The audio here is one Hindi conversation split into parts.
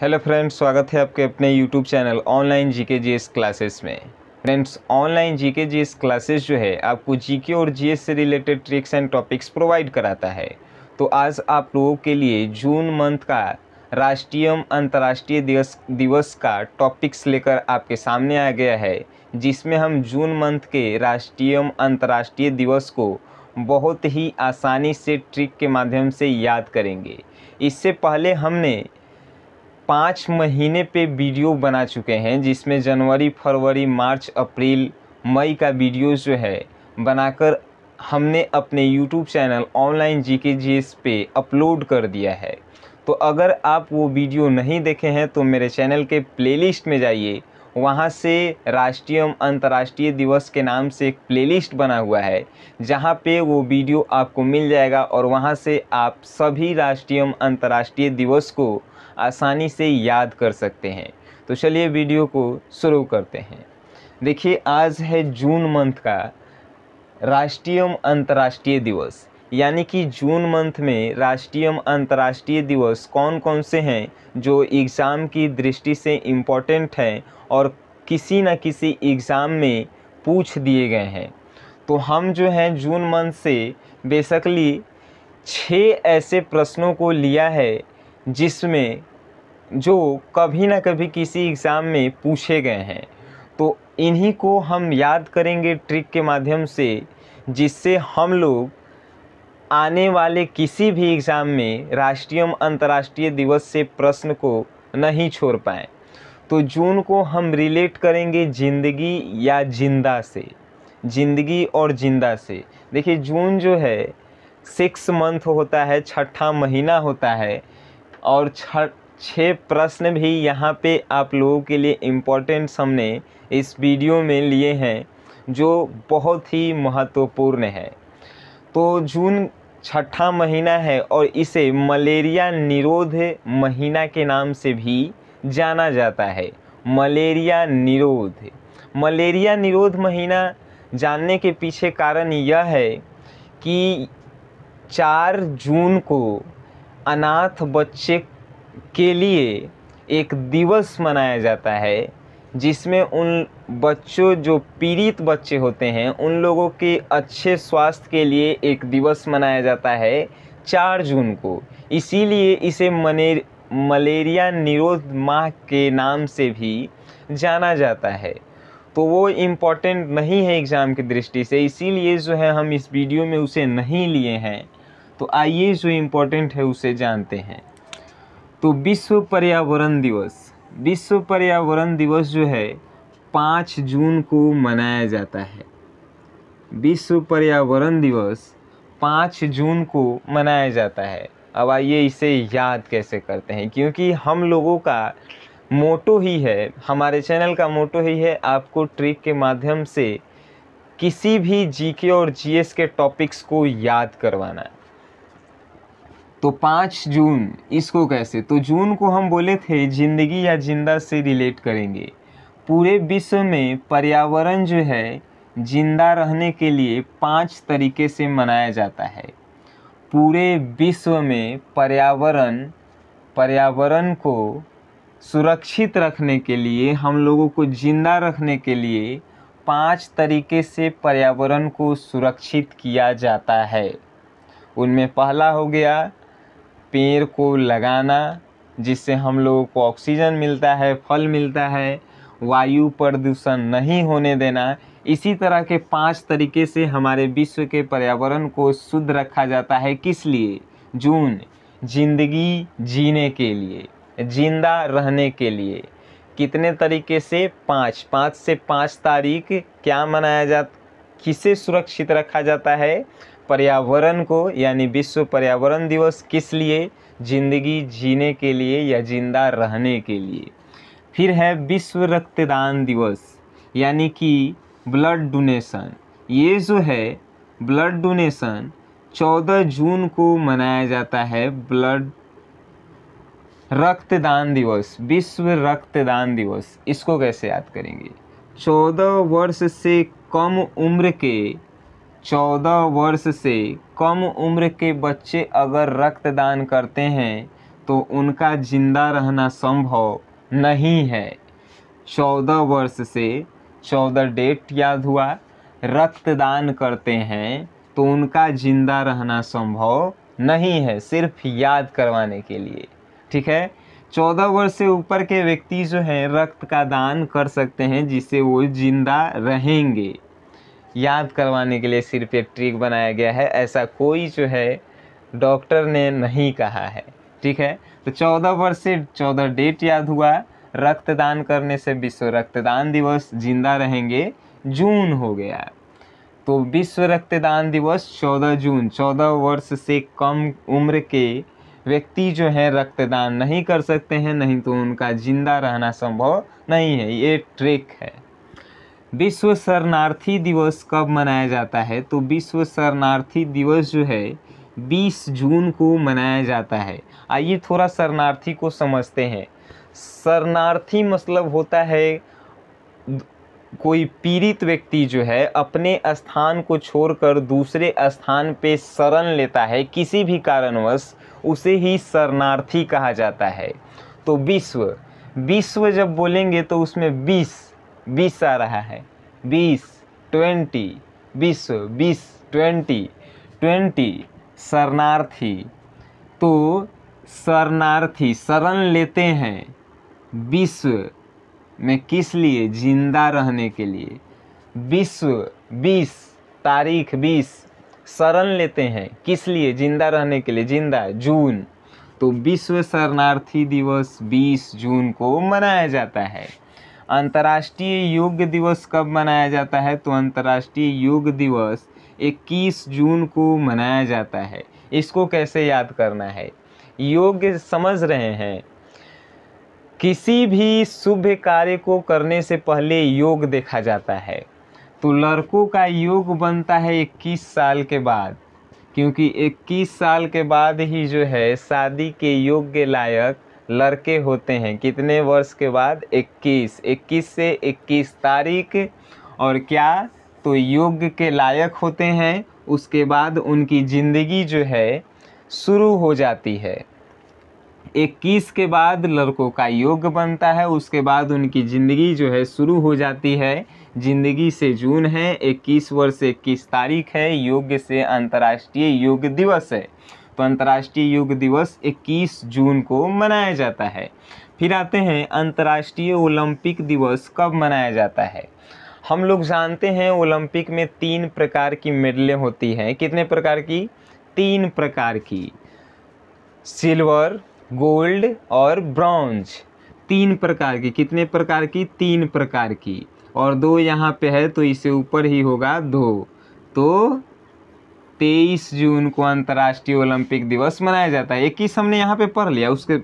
हेलो फ्रेंड्स स्वागत है आपके अपने YouTube channel online G K G classes में friends online G K G classes जो है आपको जीके और जीएस से related tricks and topics provide कराता है तो आज आप लोगों के लिए जून मंथ का राष्ट्रीय अंतर्राष्ट्रीय दिवस दिवस का टॉपिक्स लेकर आपके सामने आ गया है जिसमें हम जून मंथ के राष्ट्रीय अंतर्राष्ट्रीय दिवस को बहुत ही आसानी से ट्रिक के माध्यम से याद करेंगे इससे पहले हमने पाँच महीने पे वीडियो बना चुके हैं जिसमें जनवरी फरवरी मार्च अप्रैल मई का वीडियो जो है बनाकर हमने अपने YouTube channel online G K G S पे अपलोड कर दिया है तो अगर आप वो वीडियो नहीं देखे हैं तो मेरे चैनल के प्लेलिस्ट में जाइए वहाँ से राष्ट्रीय एवं अंतर्राष्ट्रीय दिवस के नाम से एक प्लेलिस्ट बना हुआ है जहाँ पे वो वीडियो आपको मिल जाएगा और वहाँ से आप सभी राष्ट्रीय एवं अंतर्राष्ट्रीय दिवस को आसानी से याद कर सकते हैं तो चलिए वीडियो को शुरू करते हैं देखिए आज है जून मंथ का राष्ट्रीय एवं अंतर्राष्ट्रीय दिवस यानी कि जून मंथ में राष्ट्रीय एवं अंतर्राष्ट्रीय दिवस कौन कौन से हैं जो एग्ज़ाम की दृष्टि से इम्पॉर्टेंट है और किसी न किसी एग्ज़ाम में पूछ दिए गए हैं तो हम जो हैं जून मंथ से बेसिकली छः ऐसे प्रश्नों को लिया है जिसमें जो कभी ना कभी किसी एग्ज़ाम में पूछे गए हैं तो इन्हीं को हम याद करेंगे ट्रिक के माध्यम से जिससे हम लोग आने वाले किसी भी एग्ज़ाम में राष्ट्रीय एवं अंतर्राष्ट्रीय दिवस से प्रश्न को नहीं छोड़ पाएँ तो जून को हम रिलेट करेंगे ज़िंदगी या जिंदा से ज़िंदगी और जिंदा से देखिए जून जो है सिक्स मंथ होता है छठा महीना होता है और छ छः प्रश्न भी यहाँ पे आप लोगों के लिए इम्पोर्टेंट हमने इस वीडियो में लिए हैं जो बहुत ही महत्वपूर्ण है तो जून छठा महीना है और इसे मलेरिया निरोध महीना के नाम से भी जाना जाता है मलेरिया निरोध मलेरिया निरोध महीना जानने के पीछे कारण यह है कि चार जून को अनाथ बच्चे के लिए एक दिवस मनाया जाता है जिसमें उन बच्चों जो पीड़ित बच्चे होते हैं उन लोगों के अच्छे स्वास्थ्य के लिए एक दिवस मनाया जाता है चार जून को इसीलिए इसे मनेर मलेरिया निरोध माह के नाम से भी जाना जाता है तो वो इम्पॉर्टेंट नहीं है एग्ज़ाम की दृष्टि से इसीलिए जो है हम इस वीडियो में उसे नहीं लिए हैं तो आइए जो इम्पोर्टेंट है उसे जानते हैं तो विश्व पर्यावरण दिवस विश्व पर्यावरण दिवस जो है पाँच जून को मनाया जाता है विश्व पर्यावरण दिवस पाँच जून को मनाया जाता है अब आइए इसे याद कैसे करते हैं क्योंकि हम लोगों का मोटो ही है हमारे चैनल का मोटो ही है आपको ट्रिक के माध्यम से किसी भी जीके और जीएस के टॉपिक्स को याद करवाना तो पाँच जून इसको कैसे तो जून को हम बोले थे ज़िंदगी या जिंदा से रिलेट करेंगे पूरे विश्व में पर्यावरण जो है जिंदा रहने के लिए पांच तरीके से मनाया जाता है पूरे विश्व में पर्यावरण पर्यावरण को सुरक्षित रखने के लिए हम लोगों को जिंदा रखने के लिए पांच तरीके से पर्यावरण को सुरक्षित किया जाता है उनमें पहला हो गया पेड़ को लगाना जिससे हम लोगों को ऑक्सीजन मिलता है फल मिलता है वायु प्रदूषण नहीं होने देना इसी तरह के पांच तरीके से हमारे विश्व के पर्यावरण को शुद्ध रखा जाता है किस लिए जून जिंदगी जीने के लिए जिंदा रहने के लिए कितने तरीके से पाँच पाँच से पाँच तारीख क्या मनाया जा किसे सुरक्षित रखा जाता है पर्यावरण को यानी विश्व पर्यावरण दिवस किस लिए जिंदगी जीने के लिए या जिंदा रहने के लिए फिर है विश्व रक्तदान दिवस यानी कि ब्लड डोनेशन ये जो है ब्लड डोनेशन 14 जून को मनाया जाता है ब्लड रक्तदान दिवस विश्व रक्तदान दिवस इसको कैसे याद करेंगे 14 वर्ष से कम उम्र के चौदह वर्ष से कम उम्र के बच्चे अगर रक्तदान करते हैं तो उनका ज़िंदा रहना संभव नहीं है चौदह वर्ष से चौदह डेट याद हुआ रक्तदान करते हैं तो उनका ज़िंदा रहना संभव नहीं है सिर्फ याद करवाने के लिए ठीक है चौदह वर्ष से ऊपर के व्यक्ति जो हैं रक्त का दान कर सकते हैं जिससे वो जिंदा रहेंगे याद करवाने के लिए सिर्फ एक ट्रिक बनाया गया है ऐसा कोई जो है डॉक्टर ने नहीं कहा है ठीक है तो चौदह वर्ष से चौदह डेट याद हुआ रक्तदान करने से विश्व रक्तदान दिवस जिंदा रहेंगे जून हो गया तो विश्व रक्तदान दिवस 14 जून 14 वर्ष से कम उम्र के व्यक्ति जो है रक्तदान नहीं कर सकते हैं नहीं तो उनका जिंदा रहना संभव नहीं है ये ट्रिक है विश्व शरणार्थी दिवस कब मनाया जाता है तो विश्व शरणार्थी दिवस जो है 20 जून को मनाया जाता है आइए थोड़ा शरणार्थी को समझते हैं शरणार्थी मतलब होता है कोई पीड़ित व्यक्ति जो है अपने स्थान को छोड़कर दूसरे स्थान पे शरण लेता है किसी भी कारणवश उसे ही शरणार्थी कहा जाता है तो विश्व विश्व जब बोलेंगे तो उसमें बीस बीस आ रहा है बीस ट्वेंटी बीस बीस ट्वेंटी ट्वेंटी शरणार्थी तो शरणार्थी शरण लेते हैं विश्व में किस लिए जिंदा रहने के लिए विश्व बीस तारीख बीस शरण लेते हैं किस लिए जिंदा रहने के लिए जिंदा जून तो विश्व शरणार्थी दिवस बीस जून को मनाया जाता है अंतर्राष्ट्रीय योग दिवस कब मनाया जाता है तो अंतर्राष्ट्रीय योग दिवस 21 जून को मनाया जाता है इसको कैसे याद करना है योग समझ रहे हैं किसी भी शुभ कार्य को करने से पहले योग देखा जाता है तो लड़कों का योग बनता है 21 साल के बाद क्योंकि 21 साल के बाद ही जो है शादी के योग्य लायक लड़के होते हैं कितने वर्ष के बाद 21 21 से 21 तारीख और क्या तो योग्य के लायक होते हैं उसके बाद उनकी ज़िंदगी जो है शुरू हो जाती है 21 के बाद लड़कों का योग बनता है उसके बाद उनकी ज़िंदगी जो है शुरू हो जाती है ज़िंदगी से जून है 21 वर्ष 21 तारीख है योग से अंतर्राष्ट्रीय योग दिवस है तो अंतर्राष्ट्रीय योग दिवस 21 जून को मनाया जाता है फिर आते हैं अंतर्राष्ट्रीय ओलंपिक दिवस कब मनाया जाता है हम लोग जानते हैं ओलंपिक में तीन प्रकार की मेडलें होती हैं कितने प्रकार की तीन प्रकार की सिल्वर गोल्ड और ब्रॉन्ज तीन प्रकार की कितने प्रकार की तीन प्रकार की और दो यहाँ पे है तो इसे ऊपर ही होगा दो तो तेईस जून को अंतर्राष्ट्रीय ओलंपिक दिवस मनाया जाता है इक्कीस हमने यहाँ पे पढ़ लिया उसके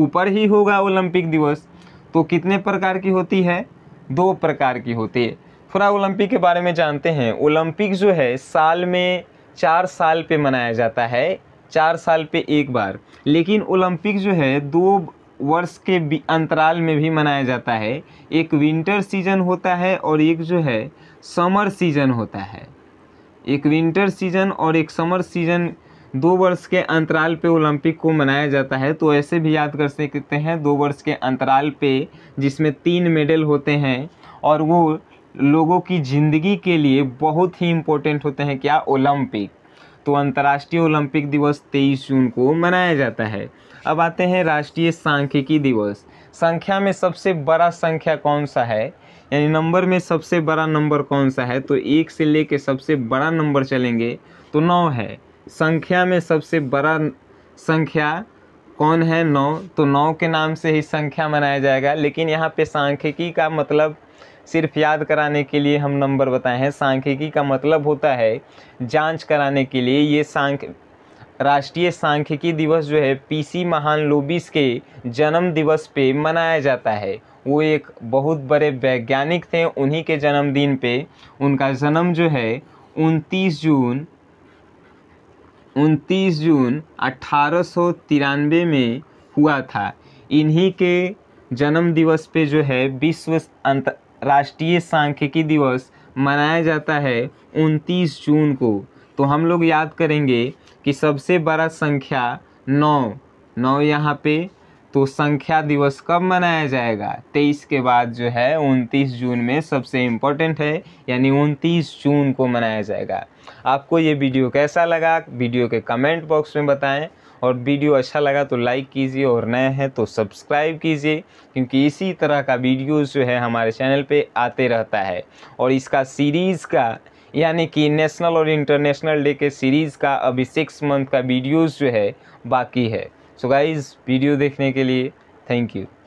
ऊपर ही होगा ओलंपिक दिवस तो कितने प्रकार की होती है दो प्रकार की होती है थोड़ा ओलंपिक के बारे में जानते हैं ओलंपिक जो है साल में चार साल पे मनाया जाता है चार साल पे एक बार लेकिन ओलंपिक जो है दो वर्ष के अंतराल में भी मनाया जाता है एक विंटर सीजन होता है और एक जो है समर सीजन होता है एक विंटर सीजन और एक समर सीजन दो वर्ष के अंतराल पे ओलंपिक को मनाया जाता है तो ऐसे भी याद कर सकते हैं दो वर्ष के अंतराल पे जिसमें तीन मेडल होते हैं और वो लोगों की ज़िंदगी के लिए बहुत ही इम्पोर्टेंट होते हैं क्या ओलंपिक तो अंतर्राष्ट्रीय ओलंपिक दिवस तेईस जून को मनाया जाता है अब आते हैं राष्ट्रीय सांख्यिकी दिवस संख्या में सबसे बड़ा संख्या कौन सा है यानी नंबर में सबसे बड़ा नंबर कौन सा है तो एक से ले कर सबसे बड़ा नंबर चलेंगे तो नौ है संख्या में सबसे बड़ा संख्या कौन है नौ तो नौ के नाम से ही संख्या मनाया जाएगा लेकिन यहाँ पे सांख्यिकी का मतलब सिर्फ याद कराने के लिए हम नंबर बताए हैं सांख्यिकी का मतलब होता है जांच कराने के लिए ये सांख राष्ट्रीय सांख्यिकी दिवस जो है पीसी महान लोबिस के जन्म दिवस पे मनाया जाता है वो एक बहुत बड़े वैज्ञानिक थे उन्हीं के जन्मदिन पे उनका जन्म जो है उनतीस जून उनतीस जून अट्ठारह में हुआ था इन्हीं के जन्म दिवस पे जो है विश्व अंतर्राष्ट्रीय सांख्यिकी दिवस मनाया जाता है 29 जून को तो हम लोग याद करेंगे कि सबसे बड़ा संख्या नौ नौ यहाँ पे तो संख्या दिवस कब मनाया जाएगा तेईस के बाद जो है उनतीस जून में सबसे इम्पोर्टेंट है यानी उनतीस जून को मनाया जाएगा आपको ये वीडियो कैसा लगा वीडियो के कमेंट बॉक्स में बताएं और वीडियो अच्छा लगा तो लाइक कीजिए और नए हैं तो सब्सक्राइब कीजिए क्योंकि इसी तरह का वीडियोज़ जो है हमारे चैनल पे आते रहता है और इसका सीरीज़ का यानी कि नेशनल और इंटरनेशनल डे के सीरीज़ का अभी सिक्स मंथ का वीडियोज़ जो है बाकी है सो गाइज़ वीडियो देखने के लिए थैंक यू